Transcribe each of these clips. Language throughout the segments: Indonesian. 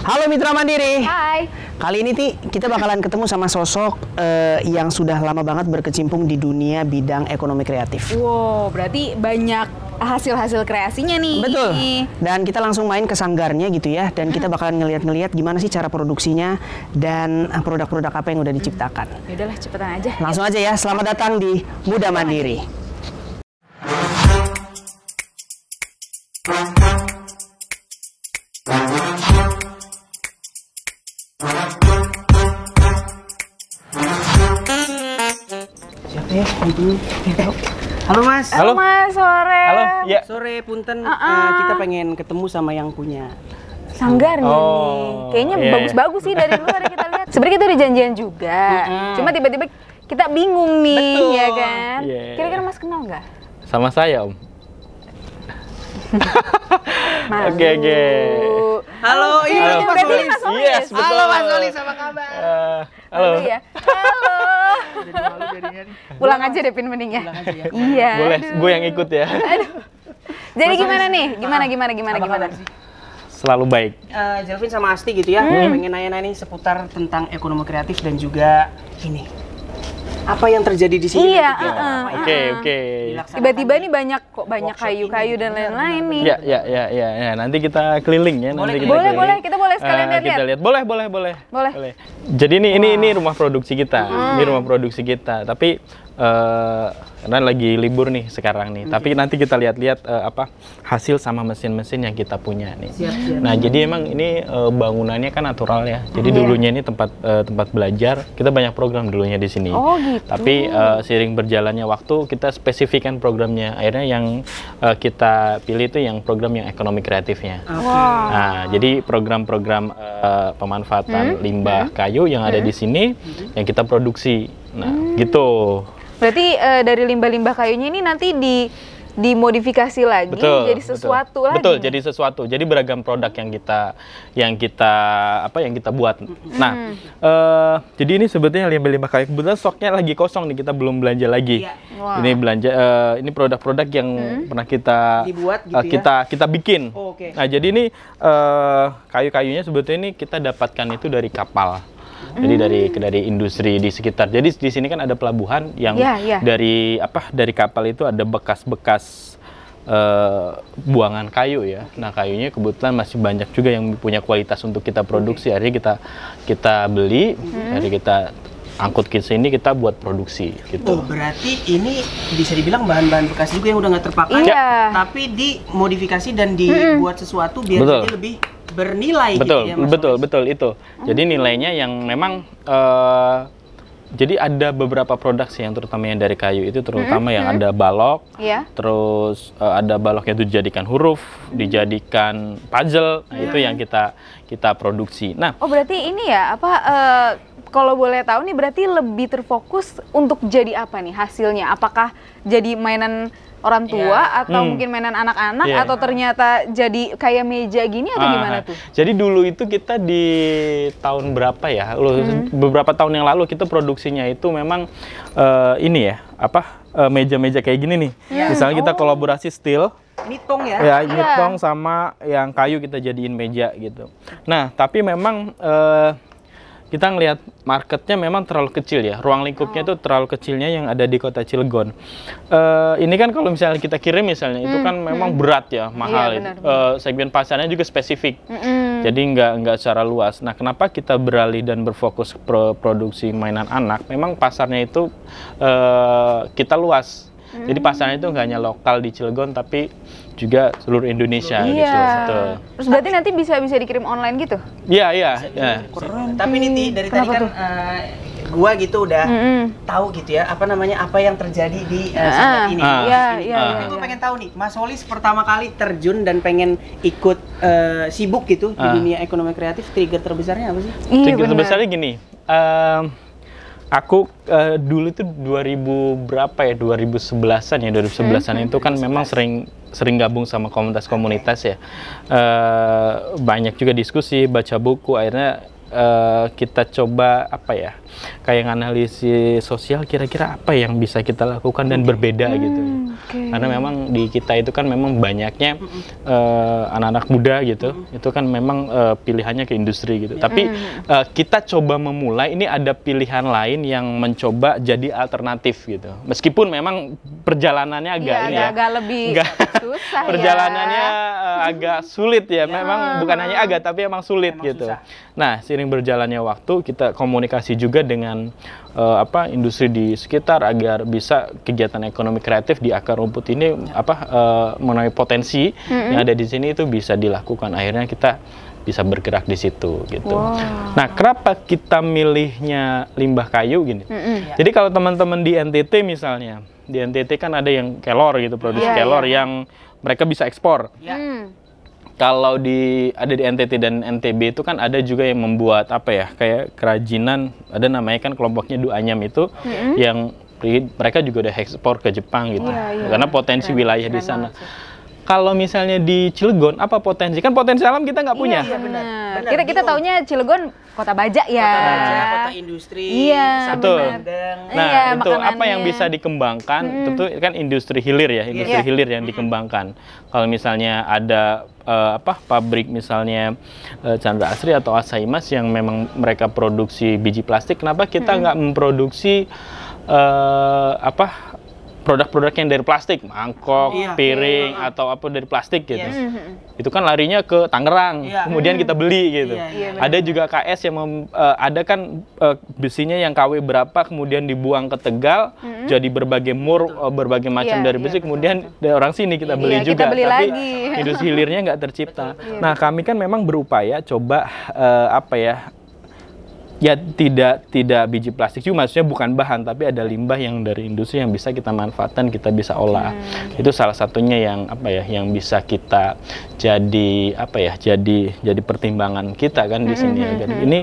Halo Mitra Mandiri. Hai. Kali ini Ti, kita bakalan ketemu sama sosok uh, yang sudah lama banget berkecimpung di dunia bidang ekonomi kreatif. Wow, berarti banyak hasil-hasil kreasinya nih. Betul. Dan kita langsung main ke sanggarnya gitu ya dan kita hmm. bakalan ngeliat-ngeliat gimana sih cara produksinya dan produk-produk apa yang udah diciptakan. Yaudahlah, cepetan aja. Langsung aja ya. Selamat datang di Muda Mandiri. Ya, Halo Mas. Halo Mas, sore. Halo. Ya. Sore punten uh -uh. kita pengen ketemu sama yang punya sanggar oh, nih. Kayaknya bagus iya. bagus-bagus sih dari luar kita lihat. Sebenarnya kita udah janjian juga. Uh -huh. Cuma tiba-tiba kita bingung nih, Betul. ya kan? kira Kira-kira Mas kenal nggak? Sama saya, Om. Oke, oke. Okay, okay. Halo, ini Halo, Mas Olis. Yes, Halo Mas Olis, apa kabar? Uh, Halo. Halo ya. Halo. Pulang aja deh pin mending ya. ya. iya. Boleh, gue yang ikut ya. Aduh. Jadi Masa gimana nih? Gimana gimana gimana apa gimana? Selalu baik. Uh, Jelvin sama Asti gitu ya, hmm. pengen nanya-nanya nih seputar tentang ekonomi kreatif dan juga ini apa yang terjadi di sini? Iya. iya. Oke oke. Tiba-tiba ini banyak kok banyak kayu-kayu dan lain-lain nih. Iya iya iya iya. Ya. Nanti kita keliling ya. Boleh nanti kita boleh keliling. boleh kita boleh sekalian uh, eh, lihat. Kita lihat boleh boleh boleh. Boleh. Jadi ini ini ini rumah produksi kita. Hmm. Ini ah. rumah produksi kita. Tapi karena eh, lagi libur nih sekarang nih. Okay. Tapi nanti kita lihat-lihat uh, apa hasil sama mesin-mesin yang kita punya nih. Siap, siap. Nah, jadi emang ini uh, bangunannya kan natural ya. Jadi oh, dulunya ini tempat uh, tempat belajar. Kita banyak program dulunya di sini. Oh, gitu. Tapi uh, seiring berjalannya waktu kita spesifikkan programnya. Akhirnya yang uh, kita pilih itu yang program yang ekonomi kreatifnya. Wow. Nah, jadi program-program uh, pemanfaatan hmm? limbah hmm? kayu yang hmm? ada di hmm? sini hmm? yang kita produksi. Nah, hmm. gitu. Berarti uh, dari limbah-limbah kayunya ini nanti di dimodifikasi lagi betul, jadi sesuatu betul. lagi. Betul, ya? jadi sesuatu. Jadi beragam produk yang kita yang kita apa yang kita buat. Nah, hmm. uh, jadi ini sebetulnya limbah-limbah kayu kebetulan stoknya lagi kosong nih kita belum belanja lagi. Iya. Wow. Ini belanja uh, ini produk-produk yang hmm. pernah kita dibuat gitu uh, kita ya? kita bikin. Oh, okay. Nah, jadi ini uh, kayu-kayunya sebetulnya ini kita dapatkan itu dari kapal. Jadi dari dari industri di sekitar. Jadi di sini kan ada pelabuhan yang yeah, yeah. dari apa dari kapal itu ada bekas-bekas uh, buangan kayu ya. Nah kayunya kebetulan masih banyak juga yang punya kualitas untuk kita produksi. Hari kita kita beli, hmm. hari kita angkut ke sini kita buat produksi gitu. Oh, berarti ini bisa dibilang bahan-bahan bekas juga yang udah nggak terpakai, iya. tapi dimodifikasi dan dibuat hmm. sesuatu biar Betul. jadi lebih bernilai gitu betul gitu ya, betul betul itu hmm. jadi nilainya yang memang uh, jadi ada beberapa produk sih yang terutama yang dari kayu itu terutama hmm, yang hmm. ada balok, yeah. terus uh, ada balok yang itu dijadikan huruf, hmm. dijadikan puzzle, nah, itu hmm. yang kita kita produksi. Nah, oh berarti ini ya apa uh, kalau boleh tahu nih berarti lebih terfokus untuk jadi apa nih hasilnya? Apakah jadi mainan orang iya. tua yeah. atau hmm. mungkin mainan anak-anak yeah. atau ternyata jadi kayak meja gini atau uh, gimana ah. tuh? Jadi dulu itu kita di tahun berapa ya? Lalu hmm. Beberapa tahun yang lalu kita produksinya itu memang uh, ini ya apa meja eh, meja-meja kayak gini nih. Yeah. Misalnya oh. kita kolaborasi steel nitong ya. Ya, iya. nitong yeah. sama yang kayu kita jadiin meja gitu. Nah, tapi memang uh, kita ngelihat marketnya memang terlalu kecil ya ruang lingkupnya itu oh. terlalu kecilnya yang ada di kota Cilegon uh, ini kan kalau misalnya kita kirim misalnya hmm, itu kan hmm, memang hmm. berat ya iya, mahal iya, Uh, segmen pasarnya juga spesifik hmm. jadi nggak nggak secara luas nah kenapa kita beralih dan berfokus pro produksi mainan anak memang pasarnya itu uh, kita luas hmm. jadi mm. pasarnya itu nggak hanya lokal di Cilegon tapi juga seluruh Indonesia gitu. iya. gitu. Betul. Terus berarti nanti bisa bisa dikirim online gitu? Iya, iya, ya Tapi ini dari Kenapa tadi kan uh, gua gitu udah mm -hmm. tahu gitu ya apa namanya apa yang terjadi di uh, saat ah. ini. Ah, iya, iya, Ah. Tapi iya, gue iya. pengen tahu nih, Mas Holis pertama kali terjun dan pengen ikut uh, sibuk gitu ah. di dunia ekonomi kreatif, trigger terbesarnya apa sih? Iya, trigger bener. terbesarnya gini. uh, aku uh, dulu itu 2000 berapa ya 2011-an ya 2011-an hmm. itu kan memang sering sering gabung sama komunitas-komunitas ya uh, banyak juga diskusi baca buku akhirnya Eh, kita coba apa ya kayak analisis sosial kira-kira apa yang bisa kita lakukan dan okay. berbeda hmm, gitu okay. karena memang di kita itu kan memang banyaknya eh, anak-anak uh, muda gitu mm. itu kan memang uh, pilihannya ke industri gitu yeah. tapi uh, kita coba memulai ini ada pilihan lain yang mencoba jadi alternatif gitu meskipun memang perjalanannya agak yeah, ini agak, ya agak lebih agak susah ya. perjalanannya ya. agak sulit ya. ya memang bukan hanya agak tapi emang sulit emang gitu susah. nah sini seiring berjalannya waktu kita komunikasi juga dengan uh, apa industri di sekitar agar bisa kegiatan ekonomi kreatif di akar rumput ini apa uh, eh, mengenai potensi mm-hmm. yang ada di sini itu bisa dilakukan akhirnya kita bisa bergerak di situ gitu. Wow. Nah, kenapa kita milihnya limbah kayu gini? Mm-hmm. Jadi kalau teman-teman di NTT misalnya, di NTT kan ada yang kelor gitu, produksi yeah, kelor yeah. yang mereka bisa ekspor. Yeah. Hmm kalau di ada di NTT dan NTB itu kan ada juga yang membuat apa ya kayak kerajinan ada namanya kan kelompoknya Duanyam itu hmm yang mereka juga udah ekspor ke Jepang gitu yeah, yeah. karena potensi keren, wilayah keren di sana. kalau misalnya di Cilegon apa potensi kan potensi alam kita nggak iya, punya. Iya, iya benar. Kita kita taunya Cilegon Kota Baja ya. Kota Baja, kota industri, iya, Betul. Iya, nah, iya, itu apa yang ya. bisa dikembangkan? Hmm. Tentu kan industri hilir ya, industri yeah. hilir yang dikembangkan. Kalau misalnya ada uh, apa pabrik misalnya uh, Chandra Asri atau Asaimas yang memang mereka produksi biji plastik, kenapa kita nggak hmm. memproduksi uh, apa produk-produk yang dari plastik, mangkok, iya, piring iya, atau apa dari plastik gitu. Iya. Mm-hmm. Itu kan larinya ke Tangerang, iya. kemudian kita beli gitu. Iya, ada juga KS yang mem, uh, ada kan uh, besinya yang KW berapa kemudian dibuang ke Tegal mm-hmm. jadi berbagai mur betul. Eh, berbagai macam dari besi kemudian betul. dari orang sini kita beli juga. Kita beli tapi lagi. industri hilirnya nggak tercipta. Betul. Nah, kami kan memang berupaya coba uh, apa ya ya tidak tidak biji plastik juga maksudnya bukan bahan tapi ada limbah yang dari industri yang bisa kita manfaatkan kita bisa olah hmm. itu salah satunya yang apa ya yang bisa kita jadi apa ya jadi jadi pertimbangan kita kan di hmm, sini ya. hmm, jadi hmm. ini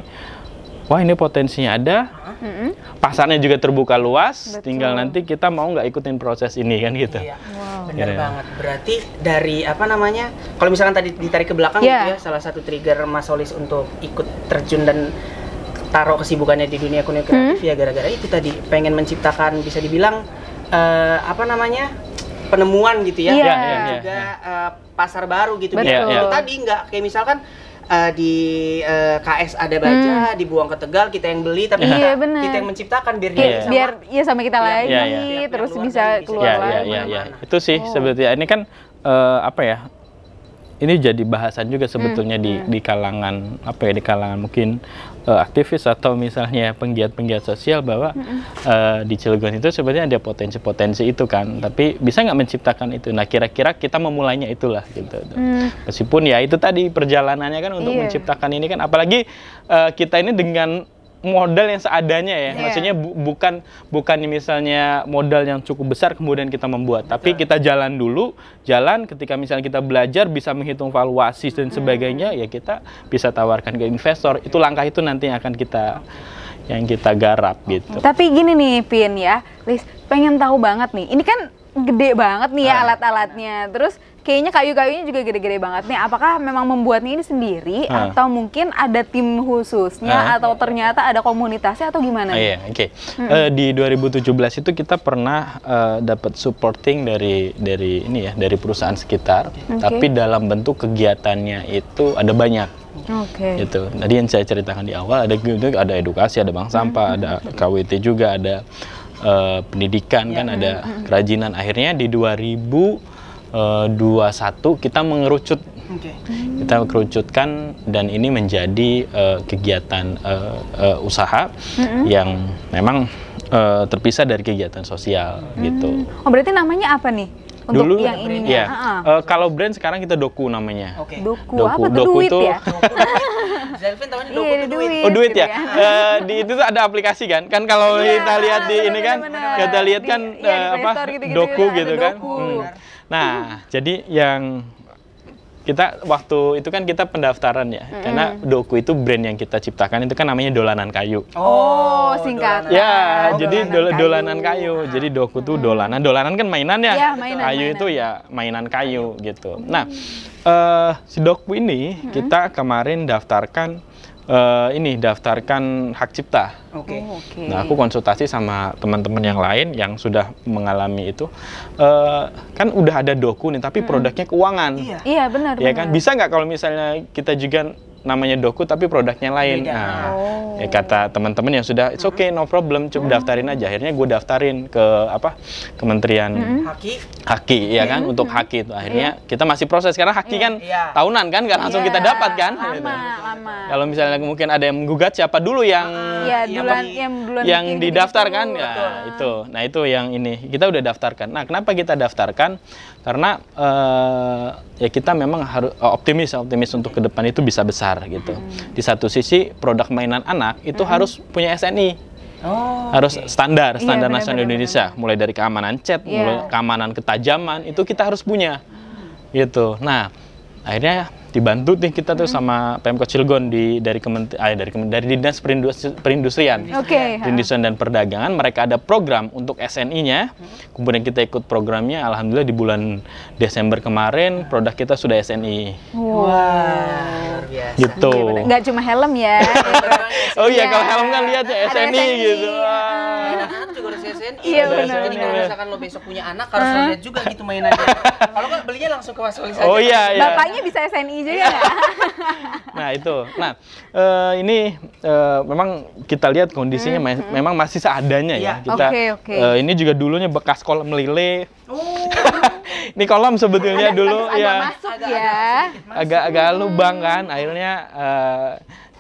wah ini potensinya ada hmm. pasarnya juga terbuka luas Betul. tinggal nanti kita mau nggak ikutin proses ini kan gitu iya. wow. benar yeah. banget berarti dari apa namanya kalau misalkan tadi ditarik ke belakang yeah. gitu iya. ya salah satu trigger Mas Solis untuk ikut terjun dan taruh kesibukannya di dunia ekonomi kreatif hmm? ya gara-gara itu tadi pengen menciptakan bisa dibilang uh, apa namanya penemuan gitu ya yeah. Yeah, yeah, yeah, juga Uh, pasar baru gitu Betul. yeah, yeah. tadi nggak kayak misalkan uh, di uh, KS ada baja hmm. dibuang ke Tegal kita yang beli tapi yeah, kita, kita yang menciptakan biar dia sama, biar ya sama kita yeah, lagi yeah, yeah. Iya, biar terus keluar bisa keluar yeah, lagi yeah, yeah, yeah. itu sih oh. sebetulnya ini kan uh, apa ya ini jadi bahasan juga sebetulnya hmm. di di kalangan apa ya di kalangan mungkin uh, aktivis atau misalnya penggiat-penggiat sosial bahwa mm-hmm. uh, di Cilegon itu sebenarnya ada potensi-potensi itu kan, tapi bisa nggak menciptakan itu? Nah, kira-kira kita memulainya itulah gitu. Mm. Meskipun ya itu tadi perjalanannya kan untuk yeah. menciptakan ini kan, apalagi uh, kita ini dengan modal yang seadanya ya. Yeah. Maksudnya bu bukan bukan misalnya modal yang cukup besar kemudian kita membuat, Betul. tapi kita jalan dulu, jalan ketika misalnya kita belajar bisa menghitung valuasi dan hmm. sebagainya hmm. ya kita bisa tawarkan ke investor. Itu langkah itu nanti yang akan kita yang kita garap oh. gitu. Tapi gini nih Pin ya, Liz, pengen tahu banget nih. Ini kan gede banget nih ya ah. alat-alatnya. Terus kayaknya kayu-kayunya juga gede-gede banget nih. Apakah memang membuatnya ini sendiri uh. atau mungkin ada tim khususnya uh. atau ternyata ada komunitasnya atau gimana? Uh, iya, oke. Okay. Hmm. Uh, di 2017 itu kita pernah uh, dapat supporting dari dari ini ya, dari perusahaan sekitar. Okay. Tapi dalam bentuk kegiatannya itu ada banyak. Oke. Okay. Itu. Tadi yang saya ceritakan di awal ada ada edukasi, ada bank sampah, hmm. ada KWT juga, ada uh, pendidikan yeah. kan, ya. ada hmm. kerajinan. Akhirnya di 2000 Eh, dua satu kita mengerucut okay. kita kerucutkan dan ini menjadi uh, kegiatan uh, uh, usaha mm-hmm. yang memang uh, terpisah dari kegiatan sosial mm-hmm. gitu oh berarti namanya apa nih untuk dulu yang ini ya uh, kalau brand sekarang kita doku namanya okay. doku, doku apa doku duit itu, ya doku iya, duit. oh duit ya, uh, di itu tuh ada aplikasi kan kan kalau yeah, kita lihat di bener, ini kan kita lihat kan iya, di, uh, ya, apa gitu -gitu doku gitu, gitu kan doku. Hmm Nah, jadi yang kita waktu itu kan kita pendaftaran ya, mm karena Doku itu brand yang kita ciptakan itu kan namanya dolanan kayu. Oh, oh singkat. Ya, oh, jadi dolanan, dolanan kayu. kayu. Jadi Doku tuh dolanan. Dolanan kan mainan ya. ya mainan, kayu mainan. itu ya mainan kayu gitu. Nah, uh, si Doku ini mm kita kemarin daftarkan uh, ini daftarkan hak cipta. Oke. Okay. Oh, okay. Nah, aku konsultasi sama teman-teman yang lain yang sudah mengalami itu. Uh, kan udah ada doku nih, tapi hmm. produknya keuangan. Iya, iya benar. Ya kan, bisa nggak kalau misalnya kita juga namanya doku tapi produknya lain. Beda. Nah, oh. ya kata teman-teman yang sudah it's okay no problem cukup hmm. daftarin aja. Akhirnya gue daftarin ke apa? Kementerian mm. Haki. Haki ya kan mm-hmm. untuk Haki itu. Akhirnya iya. kita masih proses karena Haki iya. kan yeah. tahunan kan nggak langsung yeah. kita dapat kan. Lama, gitu. lama. Kalau misalnya mungkin ada yang menggugat siapa dulu yang ya, duluan, yang, duluan yang gitu. didaftarkan itu. ya itu. Nah, itu yang ini kita udah daftarkan. Nah, kenapa kita daftarkan? karena uh, ya kita memang harus eh, optimis optimis untuk ke depan itu bisa besar gitu hmm. di satu sisi produk mainan anak itu hmm. harus punya SNI Oh, harus okay. standar standar iya, nasional Indonesia bener. mulai dari keamanan cat yeah. mulai keamanan ketajaman itu kita harus punya hmm. gitu nah akhirnya dibantu nih kita tuh mm -hmm. sama Pemkot Cilegon di dari kementerian ah, dari dari Dinas Perindustrian. Okay, Perindustrian dan Perdagangan mereka ada program untuk SNI-nya. Hmm. Kemudian kita ikut programnya alhamdulillah di bulan Desember kemarin produk kita sudah SNI. Wow. wow. Gitu. Nggak cuma helm ya. oh iya kalau helm kan lihat ya SNI, SNI. gitu. Wow. Iya, iya benar jadi kalau misalkan lo besok punya anak harus lo lihat juga gitu mainannya kalau nggak belinya langsung ke Mas Oli saja oh iya iya bapaknya bisa SNI juga ya nah itu nah uh, ini uh, memang kita lihat kondisinya hmm, hmm. memang masih seadanya ya, ya. kita okay, okay. Uh, eh, ini juga dulunya bekas kolam lele oh. ini kolam sebetulnya dulu agak iya. ya, masuk ya. Agak, agak agak lubang kan akhirnya uh,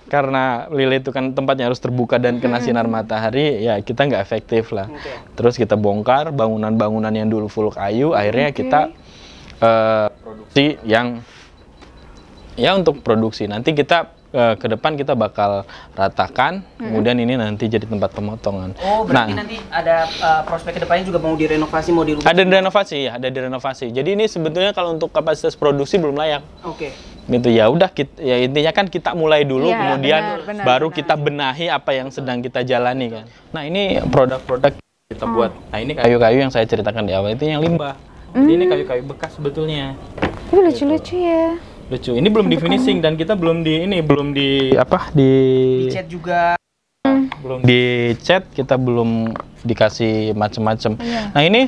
karena lilin itu kan tempatnya harus terbuka dan kena sinar hmm. matahari, ya kita nggak efektif lah. Okay. Terus kita bongkar bangunan-bangunan yang dulu full kayu, akhirnya okay. kita uh, produksi yang ya untuk produksi. Nanti kita uh, ke depan kita bakal ratakan, hmm. kemudian ini nanti jadi tempat pemotongan. Oh, berarti nah, nanti ada uh, prospek depannya juga mau direnovasi, mau dirubah? Ada direnovasi, ya, ada direnovasi. Jadi ini sebetulnya kalau untuk kapasitas produksi belum layak. Oke. Okay gitu ya udah ya intinya kan kita mulai dulu ya, kemudian benar, benar, baru benar. kita benahi apa yang sedang kita jalani kan nah ini produk-produk kita hmm. buat nah ini kayu-kayu yang saya ceritakan di awal itu yang limbah hmm. ini kayu-kayu bekas sebetulnya ini lucu-lucu gitu. ya lucu ini belum Untuk di finishing kamu. dan kita belum di ini belum di apa di chat juga hmm. belum chat kita belum dikasih macam-macam ya. nah ini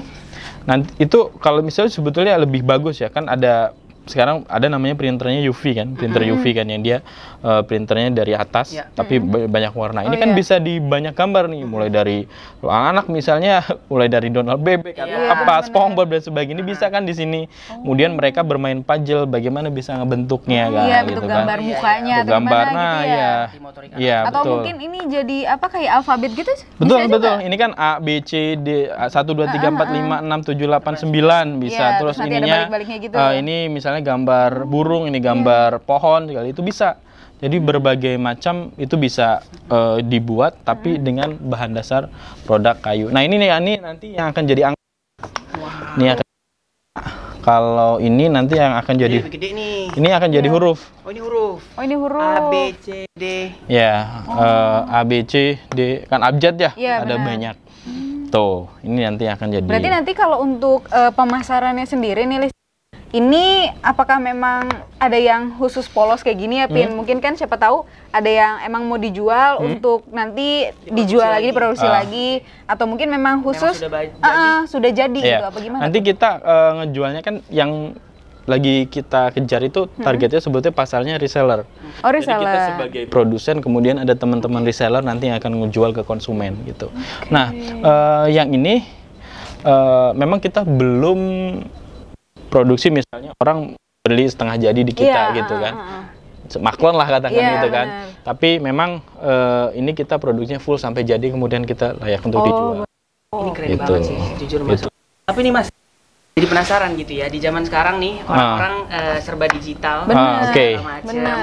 nanti itu kalau misalnya sebetulnya lebih bagus ya kan ada sekarang ada namanya printernya UV kan, printer mm UV kan yang dia uh, printernya dari atas yeah. tapi mm banyak warna. Ini oh, kan yeah. bisa di banyak gambar nih, mulai dari anak misalnya, mulai dari Donald bebek atau yeah. apa, SpongeBob dan sebagainya nah. bisa kan di sini. Oh. Kemudian mereka bermain puzzle bagaimana bisa ngebentuknya oh, kan? Iya, gitu kan. gambar mukanya, bentuk gambar. Nah, gitu ya. ya. ya atau betul. mungkin ini jadi apa kayak alfabet gitu? Betul bisa betul. Juga. Ini kan A B C D satu dua tiga ah, empat lima ah. enam tujuh delapan iya, sembilan bisa. Terus ininya gitu. uh, ini misalnya misalnya gambar burung ini gambar yeah. pohon segala itu bisa jadi berbagai macam itu bisa uh, dibuat tapi iya. dengan bahan dasar produk kayu nah ini nih ini nanti yang akan jadi angka wow. ini akan kalau ini nanti yang akan jadi gede, nih. ini akan jadi iya. huruf oh ini huruf oh ini huruf a b c d ya oh. uh, a b c d kan abjad ya, ya ada benar. banyak hmm. tuh ini nanti akan jadi berarti nanti kalau untuk uh, pemasarannya sendiri nih ini apakah memang ada yang khusus polos kayak gini ya Pin? Hmm. Mungkin kan siapa tahu ada yang emang mau dijual hmm. untuk nanti dijual lagi, diproduksi uh. lagi atau mungkin memang khusus memang sudah, jadi. sudah jadi yeah. gitu apa gimana? Nanti kita uh, ngejualnya kan yang lagi kita kejar itu hmm. targetnya sebetulnya pasarnya reseller. Oh, reseller. Jadi kita sebagai produsen kemudian ada teman-teman reseller nanti yang akan menjual ke konsumen gitu. Okay. Nah, uh, yang ini uh, memang kita belum produksi misalnya orang beli setengah jadi di kita yeah, gitu kan. Maklon lah katakan yeah, gitu kan. Bener. Tapi memang uh, ini kita produksinya full sampai jadi kemudian kita layak untuk oh, dijual. Oh. Ini keren gitu. banget sih jujur gitu. Mas. Tapi ini Mas jadi penasaran gitu ya di zaman sekarang nih ah. orang-orang uh. uh, serba digital benar ah, oke okay.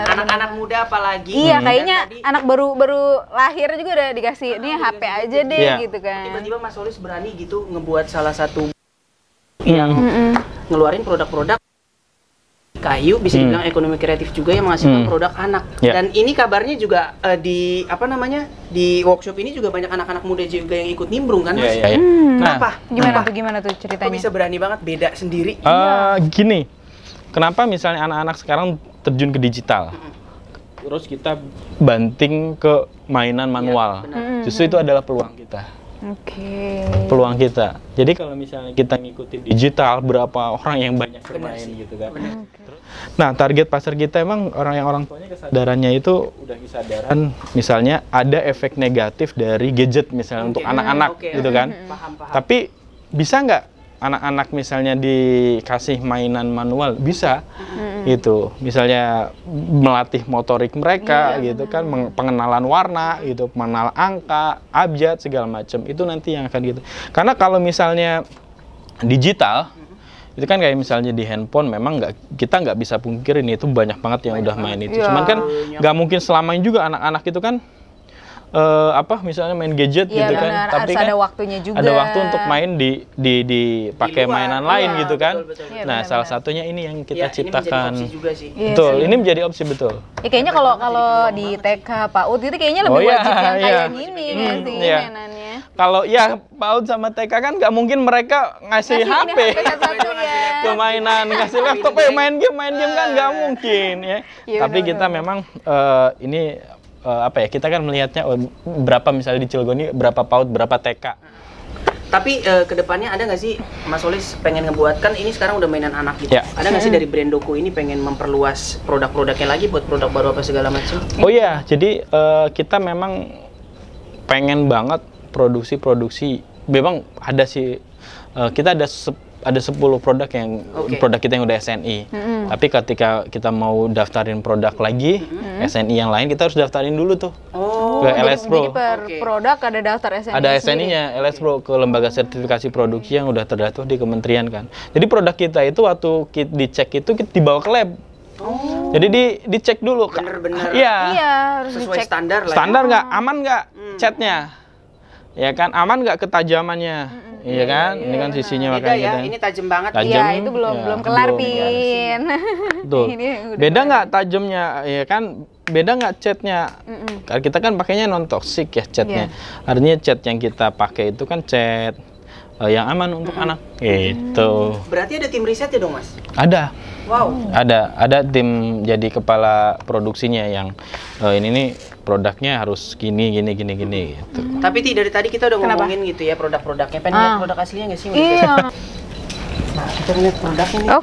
anak-anak muda apalagi iya hmm. kayaknya tadi, anak baru baru lahir juga udah dikasih ah, ini uh, HP gitu. aja deh yeah. gitu kan tiba-tiba Mas Solis berani gitu ngebuat salah satu hmm. yang mm -mm ngeluarin produk-produk kayu bisa hmm. dibilang hmm. ekonomi kreatif juga yang menghasilkan hmm. produk anak yeah. dan ini kabarnya juga uh, di apa namanya di workshop ini juga banyak anak-anak muda juga yang ikut nimbrung kan mas? Yeah, yeah, ya. Hmm. Nah, kenapa gimana kenapa? tuh gimana tuh ceritanya? Kok bisa berani banget beda sendiri? Uh, Gini, kenapa misalnya anak-anak sekarang terjun ke digital? Terus kita banting ke mainan iya, manual. yeah, Justru itu adalah peluang kita okay. peluang kita. Jadi kalau misalnya kita ngikutin digital, berapa orang yang banyak bermain gitu kan? Okay. Nah target pasar kita emang orang yang orang tuanya kesadarannya itu udah kesadaran, misalnya ada efek negatif dari gadget misalnya okay. untuk anak-anak okay. gitu kan? Paham, paham. Tapi bisa nggak anak-anak misalnya dikasih mainan manual bisa hmm gitu misalnya melatih motorik mereka yeah, gitu kan pengenalan warna gitu mengenal angka abjad segala macam itu nanti yang akan gitu karena kalau misalnya digital itu kan kayak misalnya di handphone memang nggak kita nggak bisa pungkirin itu banyak banget yang banyak udah main itu ya. cuman kan iya. nggak mungkin selamanya juga anak-anak itu kan uh, apa misalnya main gadget ya, gitu kan. benar. kan tapi Harus kan ada waktunya juga ada waktu untuk main di di di pakai mainan lain iya, gitu kan betul, betul, betul. nah benar, iya, salah benar. satunya ini yang kita ya, ciptakan ini juga sih. Yes, iya betul sih. ini menjadi opsi betul ya kayaknya kalau kalau di TK Pak PAUD itu kayaknya lebih oh, iya, wajib yang iya. kayak gini hmm, ya. mainannya kalau ya Pak PAUD sama TK kan nggak mungkin mereka ngasih, Kasih HP, ke mainan ngasih laptop eh, main game main game kan nggak eh. mungkin ya tapi kita memang ini uh, apa ya kita kan melihatnya oh, berapa misalnya di Cilegon ini berapa paut berapa TK tapi uh, eh, kedepannya ada nggak sih Mas Solis pengen ngebuatkan ini sekarang udah mainan anak gitu Ya. ada nggak sih hmm. dari brand Doku ini pengen memperluas produk-produknya lagi buat produk baru apa segala macam oh iya jadi uh, kita memang pengen banget produksi-produksi memang ada sih uh, kita ada ada 10 produk yang okay. produk kita yang udah SNI. Mm -hmm. Tapi ketika kita mau daftarin produk lagi mm -hmm. SNI yang lain kita harus daftarin dulu tuh. Oh, ke LS Pro. Jadi per okay. produk ada daftar SNI. Ada SNI-nya LS Pro ke lembaga sertifikasi produksi yang udah terdaftar di kementerian kan. Jadi produk kita itu waktu kita dicek itu kita dibawa ke lab. Oh. Jadi di dicek dulu. Bener-bener. Iya. Iya, harus sesuai dicek. standar lah. Ya. Standar nggak? Ya. Aman nggak hmm. catnya? Ya kan aman nggak ketajamannya? Hmm Iya, iya kan? Iya. Ini kan sisinya makanya ya, kita. ini tajam banget. iya, itu belum ya, belum kelar pin. Tuh. Beda nggak tajamnya? iya kan beda nggak catnya? Mm -mm. Kan kita kan pakainya non toxic ya catnya. Yeah. Artinya cat yang kita pakai itu kan cat uh, eh, yang aman untuk mm -hmm. anak. Gitu. Berarti ada tim riset ya dong, Mas? Ada. Wow. Ada ada tim jadi kepala produksinya yang uh, ini nih produknya harus gini gini gini gini gitu. Tapi tidak dari tadi kita udah Kenapa? ngomongin gitu ya produk-produknya. Pengen ah. produk aslinya nggak sih? Iya. Nah,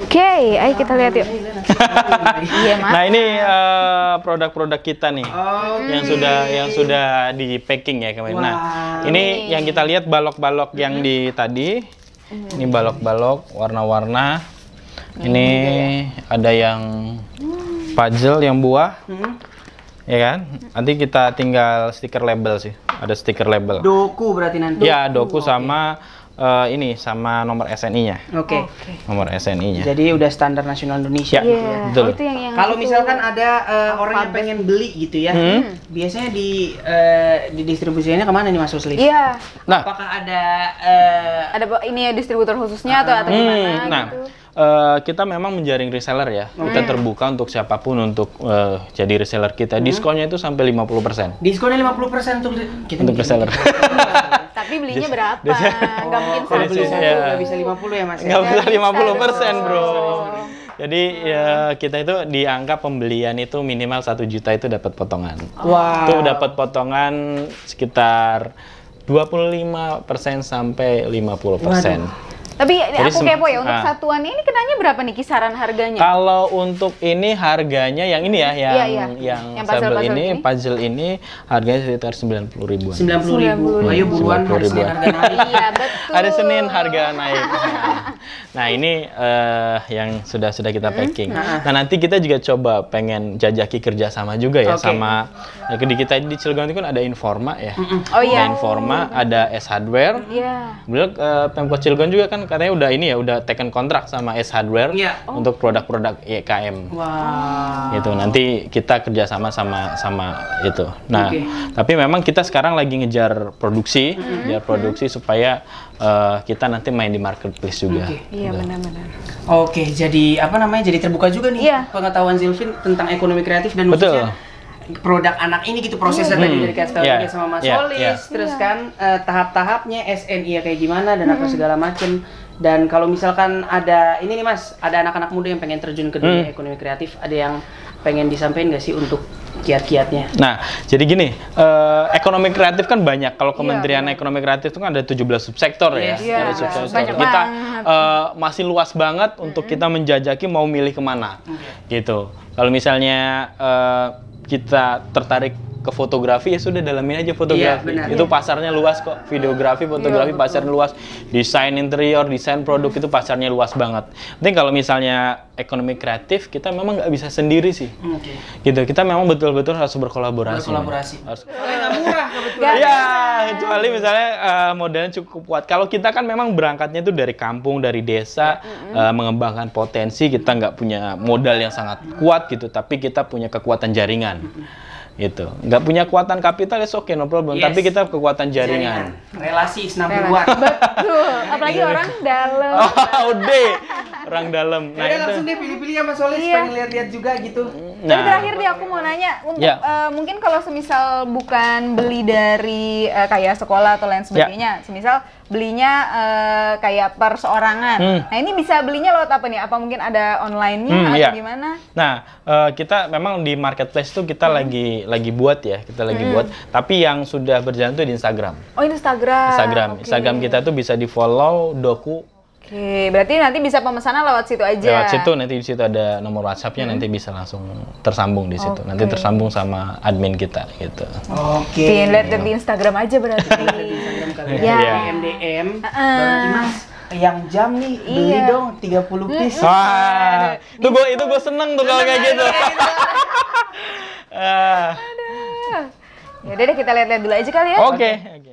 Oke, okay, ayo kita lihat yuk. Iya, nah, ini eh, produk-produk uh, kita nih. okay. Yang sudah yang sudah di packing ya kemarin. Nah, ini yang kita lihat balok-balok yang di tadi. Ini balok-balok warna-warna ini, ini ya. ada yang puzzle yang buah. Hmm. Ya kan? Nanti kita tinggal stiker label sih. Ada stiker label. Doku berarti nanti. Ya, doku doku oh, sama okay. uh, eh, ini sama nomor SNI-nya. Oke. Okay. Nomor SNI-nya. Jadi udah standar nasional Indonesia yeah. gitu ya. Iya. Oh, yang, Kalau misalkan ada uh, orang yang pengen beli gitu ya. Hmm. Biasanya di uh, di distribusinya kemana nih Mas Usli? Iya. Yeah. Nah, apakah ada uh, ada ini ya distributor khususnya uh, atau ah. atau hmm, gimana nah, gitu? Eh, kita memang menjaring reseller ya. Hmm. Kita terbuka untuk siapapun untuk uh, jadi reseller kita. Hmm. Diskonnya itu sampai 50%. Diskonnya 50% untuk kita untuk reseller. Tapi belinya berapa? Enggak oh, mungkin kalau beli satu ya. Gak bisa 50 ya Mas. Enggak ya? bisa 50%, persen, Bro. Sorry, jadi hmm. ya, kita itu dianggap pembelian itu minimal satu juta itu dapat potongan. Oh. Wow. Itu dapat potongan sekitar 25% sampai 50%. Waduh. Tapi Jadi aku kepo ya untuk uh, satuan ini kenanya berapa nih kisaran harganya? Kalau untuk ini harganya yang ini ya iya, yang iya, iya. yang, yang puzzle, puzzle ini, ini puzzle ini harganya sekitar sembilan puluh ribuan. Sembilan puluh ribu. Hmm, Ayo buruan iya, hari Senin harga naik. iya betul. Ada Senin harga naik. nah ini uh, yang sudah sudah kita hmm? packing. Nah, ah. nah nanti kita juga coba pengen jajaki kerjasama juga ya okay. sama ya, di kita di Cilegon itu kan ada Informa ya. Oh iya. Ada Informa, ada S Hardware. Iya. Yeah. Eh, uh, Pemkot Cilegon juga kan katanya udah ini ya udah taken kontrak sama S Hardware yeah. oh. untuk produk-produk EKM. Wow. Gitu nanti kita kerjasama sama sama itu. Nah okay. tapi memang kita sekarang lagi ngejar produksi, mm -hmm. ngejar produksi mm -hmm. supaya uh, kita nanti main di marketplace juga. Okay. Iya benar-benar. Oke okay, jadi apa namanya jadi terbuka juga nih yeah. pengetahuan Zilvin tentang ekonomi kreatif dan Betul. khususnya produk anak ini gitu prosesnya hmm. tadi dari hmm. kayak yeah. sama Mas yeah. Solis yeah. terus kan uh, tahap-tahapnya SNI ya kayak gimana dan hmm. apa segala macem dan kalau misalkan ada ini nih Mas ada anak-anak muda yang pengen terjun ke dunia hmm. ekonomi kreatif ada yang pengen disampaikan gak sih untuk kiat-kiatnya? Nah, jadi gini, uh, ekonomi kreatif kan banyak. Kalau iya, Kementerian yeah. Ekonomi Kreatif itu kan ada 17 subsektor yeah. ya. Yeah. Iya, subsektor. Banyak kita eh, masih luas banget mm -hmm. untuk kita menjajaki mau milih kemana. Okay. Gitu. Kalau misalnya uh, kita tertarik ke fotografi ya sudah dalamin aja fotografi. Iya, Itu pasarnya luas kok. Videografi, fotografi iya, pasarnya luas. Desain interior, desain produk itu pasarnya luas banget. Nanti kalau misalnya ekonomi kreatif kita memang nggak bisa sendiri sih. Oke. Okay. Gitu. Kita memang betul-betul harus berkolaborasi. Berkolaborasi. Ya. Harus. Oh, murah Iya, kecuali misalnya uh, eh, modalnya cukup kuat. Kalau kita kan memang berangkatnya itu dari kampung, dari desa, mm -hmm. uh, mengembangkan potensi, kita nggak punya modal yang sangat kuat gitu, tapi kita punya kekuatan jaringan. Mm -hmm itu nggak punya kekuatan kapital ya oke okay, no problem yes. tapi kita kekuatan jaringan, jaringan. relasi 60 an betul apalagi gitu. orang dalam oh udah orang dalam nah Yaudah, langsung deh pilih-pilih sama Solis iya. pengen lihat-lihat juga gitu nah. Jadi terakhir dia aku mau nanya untuk yeah. Ya. uh, mungkin kalau semisal bukan beli dari uh, kayak sekolah atau lain sebagainya yeah. semisal belinya uh, kayak perseorangan. Hmm. Nah ini bisa belinya lewat apa nih? Apa mungkin ada online-nya hmm, atau iya. gimana? Nah uh, kita memang di marketplace tuh kita hmm. lagi lagi buat ya, kita lagi hmm. buat. Tapi yang sudah berjalan tuh di Instagram. Oh Instagram. Instagram. Okay. Instagram kita tuh bisa di follow doku Oke, berarti nanti bisa pemesanan lewat situ aja. Lewat situ nanti di situ ada nomor WhatsAppnya hmm. nanti bisa langsung tersambung di situ. Okay. Nanti tersambung sama admin kita gitu. Oke. Okay. Lihat di Instagram aja berarti. Instagram kalian. Ya. Yeah. MDM. Uh -uh yang jam nih beli iya. dong 30 piece. Wah. Itu gue itu gue seneng tuh kalau kayak gitu. gitu. Ah. Aduh. Ya udah deh kita lihat-lihat dulu aja kali ya. Oke. Okay. Okay.